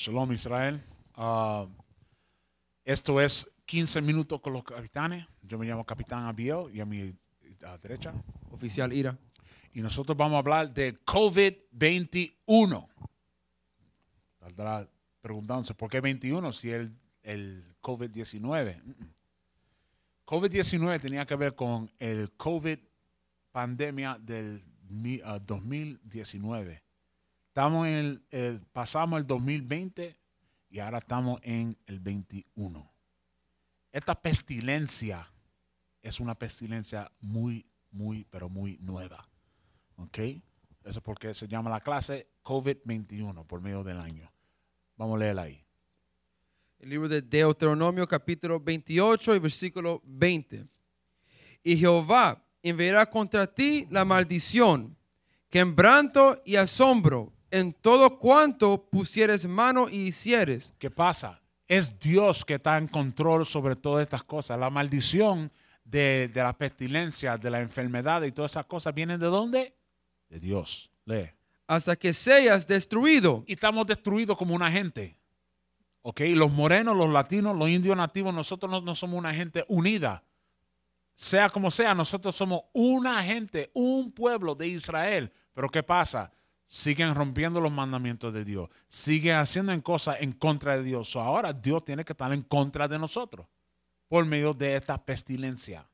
Shalom Israel. Ah, esto es 15 minutos con los capitanes. Yo me llamo Capitán Abiel y a mi derecha. Oficial Ira. Y nosotros vamos a hablar de COVID-21. Saldrá preguntándose, ¿por qué 21 si el, el COVID-19? COVID-19 tenía que ver con el COVID pandemia del 2019 Estamos en el, eh, pasamos el 2020 y ahora estamos en el 21. Esta pestilencia es una pestilencia muy, muy, pero muy nueva. ¿Ok? Eso es porque se llama la clase COVID-21 por medio del año. Vamos a leerla ahí. El libro de Deuteronomio capítulo 28 y versículo 20. Y Jehová enviará contra ti la maldición, quebranto y asombro en todo cuanto pusieres mano y hicieres. ¿Qué pasa? Es Dios que está en control sobre todas estas cosas. La maldición de, la pestilencia de la enfermedad y todas esas cosas vienen de dónde? De Dios. Lee. Hasta que seas destruido. Y estamos destruidos como una gente. ¿Ok? Los morenos, los latinos, los indios nativos, nosotros no, no somos una gente unida. Sea como sea, nosotros somos una gente, un pueblo de Israel. Pero ¿qué pasa? siguen rompiendo los mandamientos de Dios, siguen haciendo cosas en contra de Dios. ahora Dios tiene que estar en contra de nosotros por medio de esta pestilencia.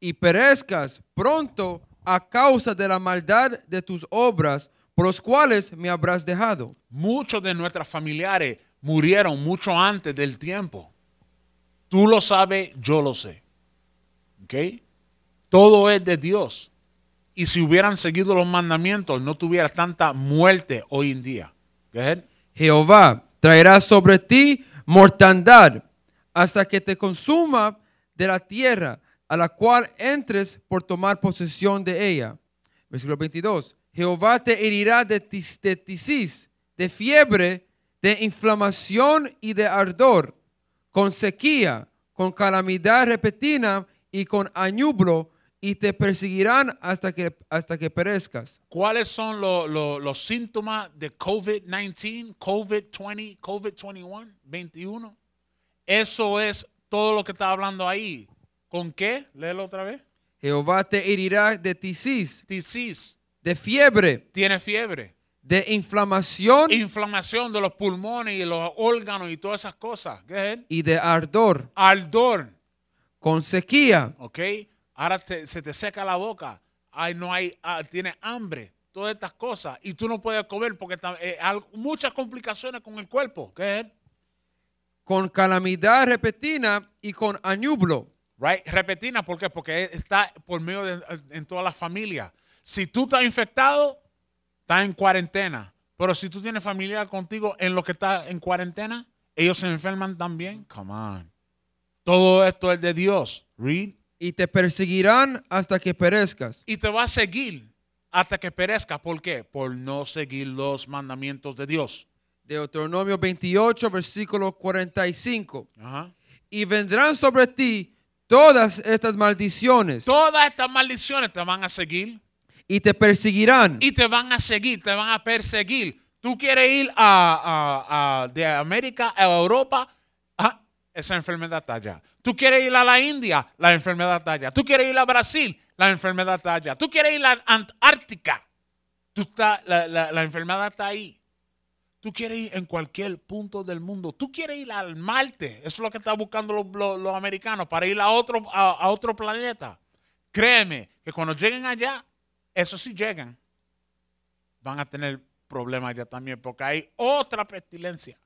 Y perezcas pronto a causa de la maldad de tus obras, por las cuales me habrás dejado. Muchos de nuestros familiares murieron mucho antes del tiempo. Tú lo sabes, yo lo sé. Todo es de Dios y si hubieran seguido los mandamientos, no tuviera tanta muerte hoy en día. Jehová traerá sobre ti mortandad hasta que te consuma de la tierra a la cual entres por tomar posesión de ella. Versículo 22. Jehová te herirá de, tis, de de fiebre, de inflamación y de ardor, con sequía, con calamidad repentina y con añublo y te perseguirán hasta que, hasta que perezcas. ¿Cuáles son los síntomas de COVID-19, COVID-20, COVID-21, 21? Eso es todo lo que está hablando ahí. ¿Con qué? Léelo otra vez. Jehová te herirá de tisis. Tisis. De fiebre. Tiene fiebre. De inflamación. Inflamación de los pulmones y los órganos y todas esas cosas. ¿Qué es Y de ardor. Ardor. Con sequía. Ok ahora se te seca la boca, no hay, ah, tienes hambre, todas estas cosas, y tú no puedes comer porque hay eh, muchas complicaciones con el cuerpo. ¿Qué es? Con calamidad repetina y con añublo. Right? Repetina, ¿por qué? Porque está por medio de en toda la familia. Si tú estás infectado, estás en cuarentena. Pero si tú tienes familia contigo en lo que está en cuarentena, ellos se enferman también. Come on. Todo esto es de Dios. Read. Y te perseguirán hasta que perezcas. Y te va a seguir hasta que perezcas. ¿Por qué? Por no seguir los mandamientos de Dios. Deuteronomio 28, versículo 45. Y vendrán sobre ti todas estas maldiciones. Todas estas maldiciones te van a seguir. Y te perseguirán. Y te van a seguir, te van a perseguir. Tú quieres ir a, de América a Europa, esa enfermedad está allá. Tú quieres ir a la India, la enfermedad está allá. Tú quieres ir a Brasil, la enfermedad está allá. Tú quieres ir a Antártica, la, la, la, enfermedad está ahí. Tú quieres ir en cualquier punto del mundo. Tú quieres ir al Marte. Eso es lo que están buscando los, americanos para ir a otro, a otro planeta. Créeme que cuando lleguen allá, eso sí llegan, van a tener problemas allá también porque hay otra pestilencia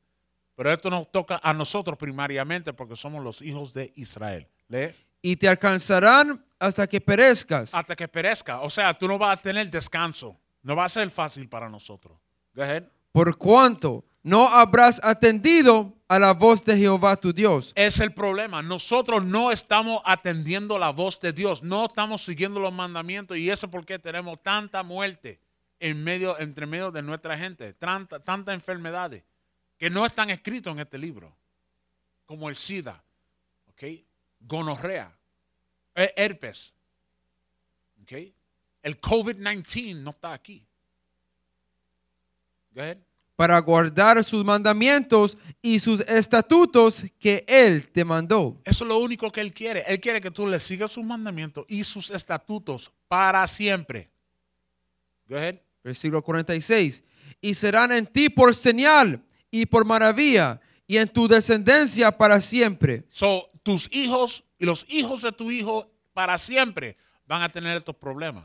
pero esto nos toca a nosotros primariamente porque somos los hijos de Israel. Lee. Y te alcanzarán hasta que perezcas. Hasta que perezca. O sea, tú no vas a tener descanso. No va a ser fácil para nosotros. Go ahead. Por cuanto no habrás atendido a la voz de Jehová tu Dios. Es el problema. Nosotros no estamos atendiendo la voz de Dios. No estamos siguiendo los mandamientos. Y eso es porque tenemos tanta muerte en medio, entre medio de nuestra gente. Tanta, tanta enfermedades que no están escritos en este libro, como el SIDA, ¿okay? gonorrea, eh, herpes. ¿okay? El COVID-19 no está aquí. Go ahead. Para guardar sus mandamientos y sus estatutos que Él te mandó. Eso es lo único que Él quiere. Él quiere que tú le sigas sus mandamientos y sus estatutos para siempre. Go ahead. Versículo 46. Y serán en ti por señal y por maravilla y en tu descendencia para siempre. So, tus hijos y los hijos de tu hijo para siempre van a tener estos problemas.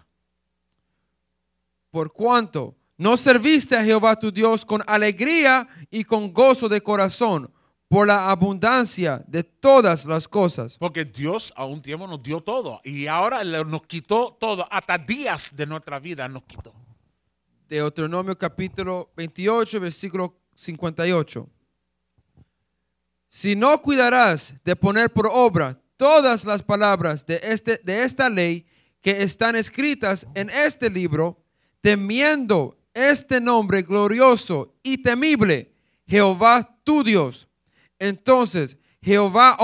Por cuanto no serviste a Jehová tu Dios con alegría y con gozo de corazón por la abundancia de todas las cosas. Porque Dios a un tiempo nos dio todo y ahora nos quitó todo, hasta días de nuestra vida nos quitó. Deuteronomio capítulo 28, versículo 58. Si no cuidarás de poner por obra todas las palabras de, este, de esta ley que están escritas en este libro, temiendo este nombre glorioso y temible, Jehová tu Dios. Entonces Jehová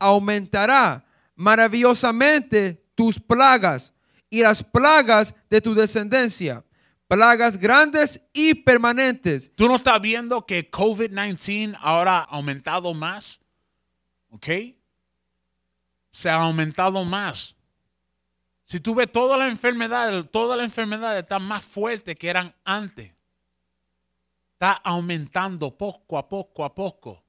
aumentará maravillosamente tus plagas y las plagas de tu descendencia plagas grandes y permanentes. ¿Tú no estás viendo que COVID-19 ahora ha aumentado más? ¿Ok? Se ha aumentado más. Si tú ves toda la enfermedad, toda la enfermedad está más fuerte que eran antes. Está aumentando poco a poco a poco.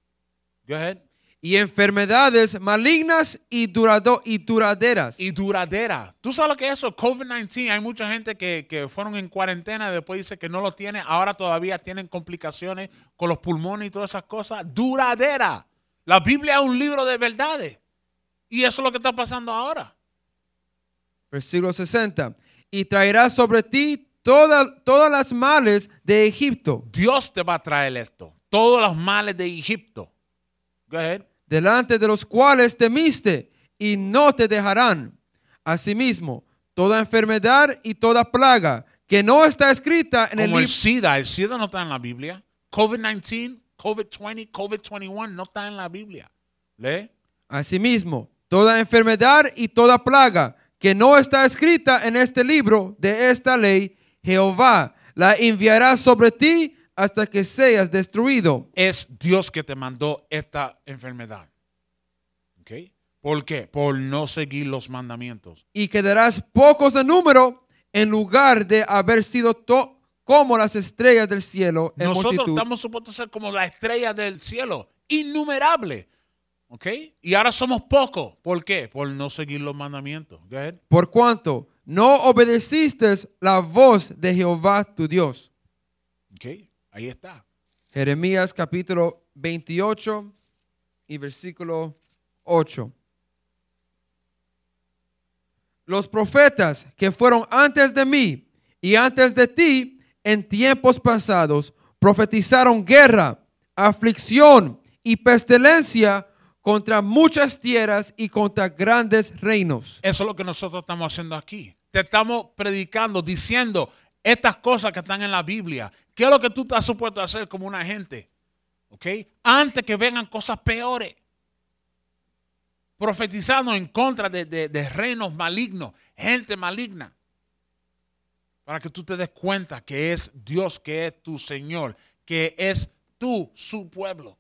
Go ahead y enfermedades malignas y, durado, y duraderas. Y duradera. ¿Tú sabes lo que es eso? COVID-19. Hay mucha gente que, fueron en cuarentena, y después dice que no lo tiene, ahora todavía tienen complicaciones con los pulmones y todas esas cosas. Duradera. La Biblia es un libro de verdades. Y eso es lo que está pasando ahora. Versículo 60. Y traerá sobre ti todas las males de Egipto. Dios te va a traer esto. Todos los males de Egipto Delante de los cuales temiste y no te dejarán. Asimismo, toda enfermedad y toda plaga que no está escrita en Como el libro. el SIDA, el SIDA no está en la Biblia. COVID-19, COVID-20, COVID-21 no está en la Biblia. ¿Lee? Asimismo, toda enfermedad y toda plaga que no está escrita en este libro de esta ley, Jehová la enviará sobre ti hasta que seas destruido. Es Dios que te mandó esta enfermedad. ¿Okay? ¿Por qué? Por no seguir los mandamientos. Y quedarás pocos en número en lugar de haber sido como las estrellas del cielo. En Nosotros estamos supuestos a ser como las estrellas del cielo, innumerables. ¿Ok? Y ahora somos pocos. ¿Por qué? Por no seguir los mandamientos. Por cuanto no obedeciste la voz de Jehová tu Dios. Okay. Ahí está. Jeremías capítulo 28 y versículo 8. Los profetas que fueron antes de mí y antes de ti en tiempos pasados profetizaron guerra, aflicción y pestilencia contra muchas tierras y contra grandes reinos. Eso es lo que nosotros estamos haciendo aquí. Te estamos predicando, diciendo, estas cosas que están en la Biblia. ¿Qué es lo que tú estás supuesto a hacer como una gente? ¿Ok? Antes que vengan cosas peores. Profetizando en contra de, de reinos malignos, gente maligna. Para que tú te des cuenta que es Dios, que es tu Señor, que es tú, su pueblo.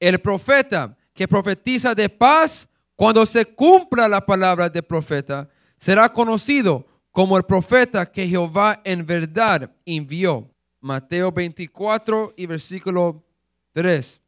El profeta que profetiza de paz, cuando se cumpla la palabra del profeta, será conocido como el profeta que Jehová en verdad envió. Mateo 24 y versículo 3.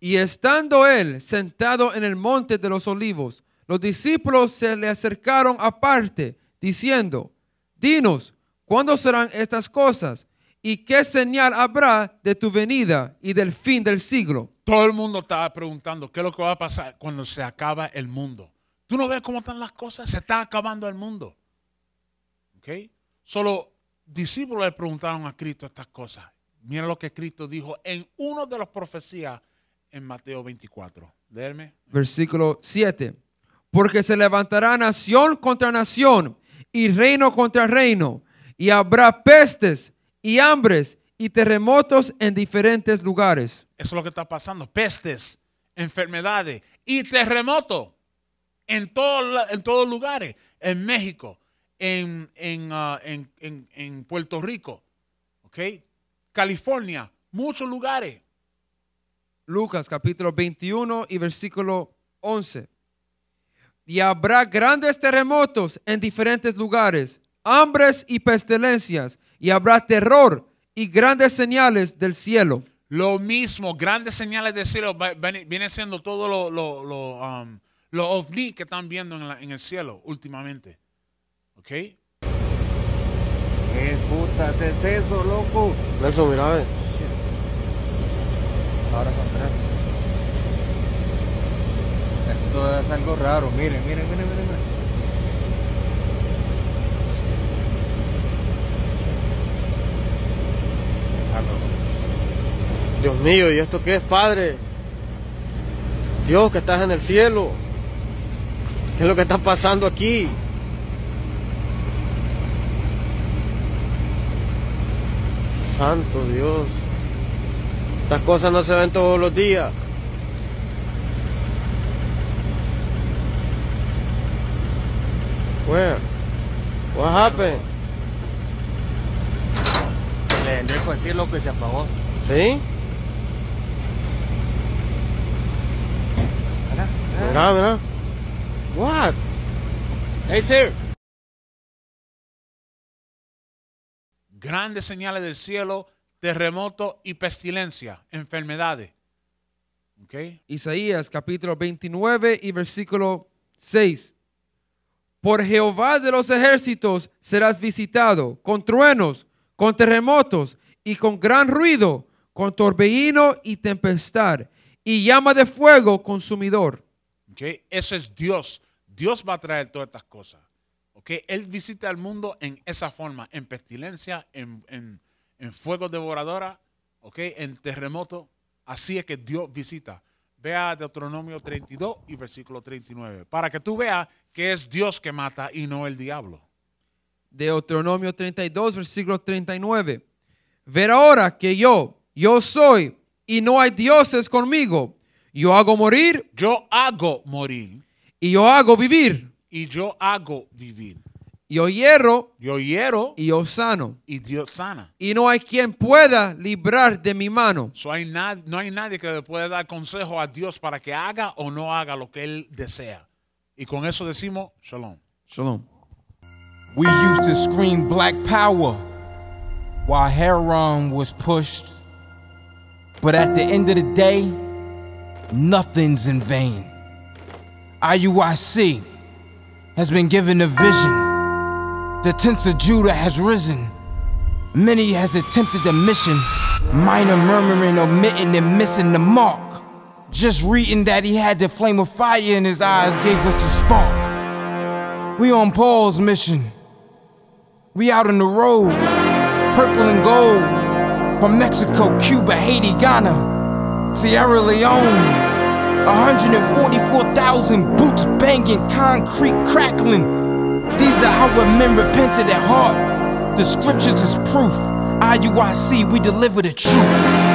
Y estando él sentado en el monte de los olivos, los discípulos se le acercaron aparte, diciendo, Dinos, ¿cuándo serán estas cosas? ¿Y qué señal habrá de tu venida y del fin del siglo? Todo el mundo estaba preguntando, ¿qué es lo que va a pasar cuando se acaba el mundo? ¿Tú no ves cómo están las cosas? Se está acabando el mundo. ¿Ok? Solo discípulos le preguntaron a Cristo estas cosas. Mira lo que Cristo dijo en uno de los profecías en Mateo 24. Versículo 7. Porque se levantará nación contra nación y reino contra reino, y habrá pestes y hambres y terremotos en diferentes lugares. Eso es lo que está pasando. Pestes, enfermedades y terremotos en, todos en todos lugares, en México, ah, en, Puerto Rico, ¿okay? California, muchos lugares. Lucas capítulo 21 y versículo 11. Y habrá grandes terremotos en diferentes lugares, hambres y pestilencias, y habrá terror y grandes señales del cielo. Lo mismo, grandes señales del cielo, viene siendo todo lo, um, los ovnis que están viendo en, la, en el cielo últimamente. ¿Ok? ¿Qué puta es eso, loco? Nelson, mira, ver. Ahora para atrás. Esto es algo raro. Miren, miren, miren, miren. miren. Ah, Dios mío, ¿y esto qué es, Padre? Dios que estás en el cielo. ¿Qué es lo que está pasando aquí? Santo Dios. Estas cosas no se ven todos los días. Where? What happened? Le vendré con decir lo que se apagó. ¿Sí? ¿Verdad? ¿Verdad? What? Hey, sir. Grandes señales del cielo, terremoto y pestilencia, enfermedades. Isaías capítulo 29 y versículo 6. Por Jehová de los ejércitos serás visitado con truenos, con terremotos y con gran ruido, con torbellino y tempestad y llama de fuego consumidor. Ese Eso es Dios. Dios va a traer todas estas cosas. Él visita al mundo en esa forma, en pestilencia, en, fuego devoradora, en terremoto. Así es que Dios visita. Vea Deuteronomio 32 y versículo 39, para que tú veas que es Dios que mata y no el diablo. Deuteronomio 32, versículo 39. Ver ahora que yo, yo soy, y no hay dioses conmigo, yo hago morir. Yo hago morir. Y yo hago vivir. Y yo hago vivir. Yo hierro. Yo hierro. Y yo sano. Y Dios sana. Y no hay quien pueda librar de mi mano. no hay nadie que le pueda dar consejo a Dios para que haga o no haga lo que Él desea. Y con eso decimos shalom. Shalom. We used to scream black power while Heron was pushed. But at the end of the day, nothing's in vain. IUIC has been given a vision. The tents of Judah has risen. Many has attempted the mission, minor murmuring, omitting, and missing the mark. Just reading that he had the flame of fire in his eyes gave us the spark. We on Paul's mission. We out on the road, purple and gold, from Mexico, Cuba, Haiti, Ghana. Sierra Leone. 144,000 boots banging, concrete crackling. These are our men repented at heart. The scriptures is proof. IUIC, we deliver the truth.